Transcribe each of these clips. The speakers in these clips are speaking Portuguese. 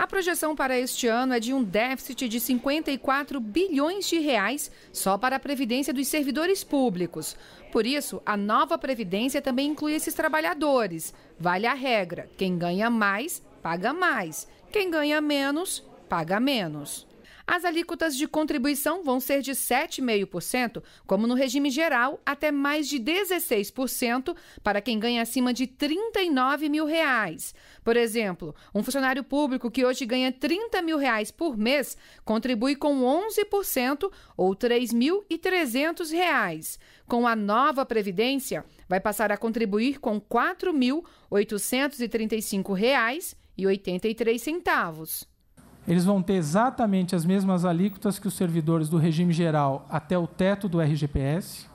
A projeção para este ano é de um déficit de 54 bilhões de reais só para a previdência dos servidores públicos. Por isso, a nova previdência também inclui esses trabalhadores. Vale a regra: quem ganha mais, paga mais. Quem ganha menos, paga menos. As alíquotas de contribuição vão ser de 7,5%, como no regime geral, até mais de 16% para quem ganha acima de 39 mil reais. Por exemplo, um funcionário público que hoje ganha 30 mil reais por mês contribui com 11% ou 3.300 reais. Com a nova Previdência, vai passar a contribuir com R$ 4.835,83 eles vão ter exatamente as mesmas alíquotas que os servidores do regime geral até o teto do RGPS,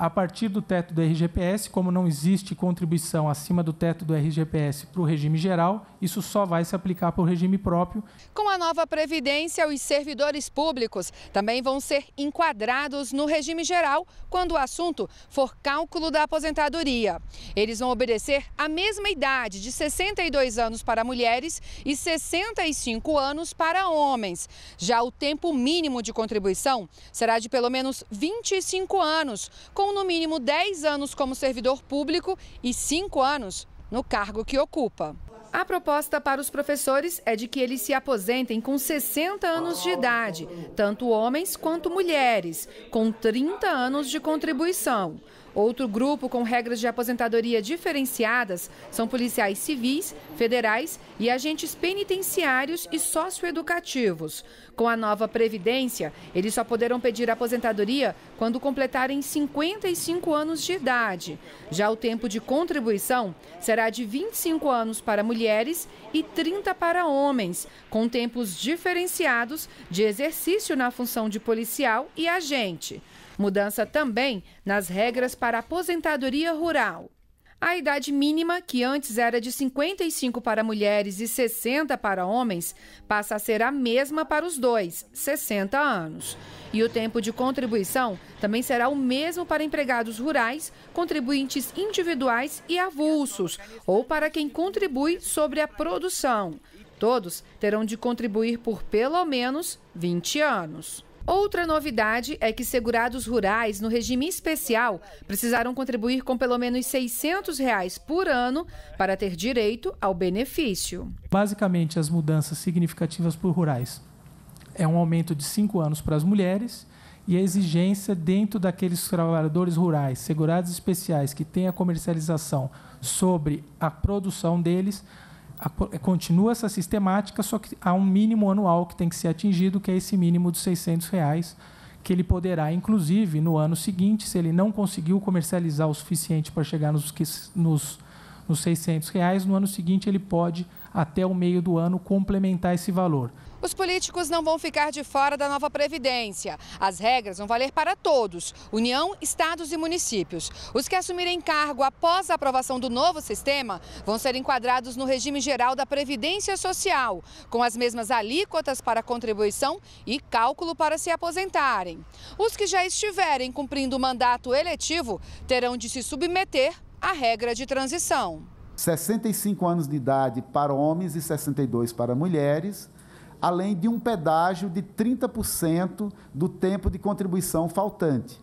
a partir do teto do RGPS, como não existe contribuição acima do teto do RGPS para o regime geral, isso só vai se aplicar para o regime próprio. Com a nova Previdência, os servidores públicos também vão ser enquadrados no regime geral quando o assunto for cálculo da aposentadoria. Eles vão obedecer a mesma idade de 62 anos para mulheres e 65 anos para homens. Já o tempo mínimo de contribuição será de pelo menos 25 anos, com com no mínimo 10 anos como servidor público e 5 anos no cargo que ocupa. A proposta para os professores é de que eles se aposentem com 60 anos de idade, tanto homens quanto mulheres, com 30 anos de contribuição. Outro grupo com regras de aposentadoria diferenciadas são policiais civis, federais e agentes penitenciários e socioeducativos. Com a nova Previdência, eles só poderão pedir aposentadoria quando completarem 55 anos de idade. Já o tempo de contribuição será de 25 anos para mulheres e 30 para homens, com tempos diferenciados de exercício na função de policial e agente. Mudança também nas regras para aposentadoria rural. A idade mínima, que antes era de 55 para mulheres e 60 para homens, passa a ser a mesma para os dois, 60 anos. E o tempo de contribuição também será o mesmo para empregados rurais, contribuintes individuais e avulsos, ou para quem contribui sobre a produção. Todos terão de contribuir por pelo menos 20 anos. Outra novidade é que segurados rurais no regime especial precisarão contribuir com pelo menos R$ 600 reais por ano para ter direito ao benefício. Basicamente, as mudanças significativas por rurais é um aumento de cinco anos para as mulheres e a exigência dentro daqueles trabalhadores rurais, segurados especiais que têm a comercialização sobre a produção deles, é, continua essa sistemática, só que há um mínimo anual que tem que ser atingido, que é esse mínimo de 600 reais, que ele poderá, inclusive, no ano seguinte, se ele não conseguiu comercializar o suficiente para chegar nos, nos, nos 600 reais, no ano seguinte ele pode até o meio do ano complementar esse valor. Os políticos não vão ficar de fora da nova Previdência. As regras vão valer para todos: União, estados e municípios. Os que assumirem cargo após a aprovação do novo sistema vão ser enquadrados no regime geral da Previdência Social, com as mesmas alíquotas para contribuição e cálculo para se aposentarem. Os que já estiverem cumprindo o mandato eletivo terão de se submeter à regra de transição. 65 anos de idade para homens e 62 para mulheres, além de um pedágio de 30% do tempo de contribuição faltante,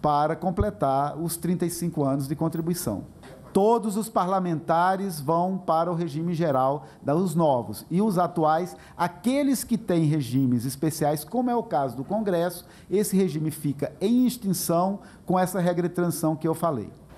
para completar os 35 anos de contribuição. Todos os parlamentares vão para o regime geral dos novos e os atuais, aqueles que têm regimes especiais, como é o caso do Congresso, esse regime fica em extinção com essa regra de transição que eu falei.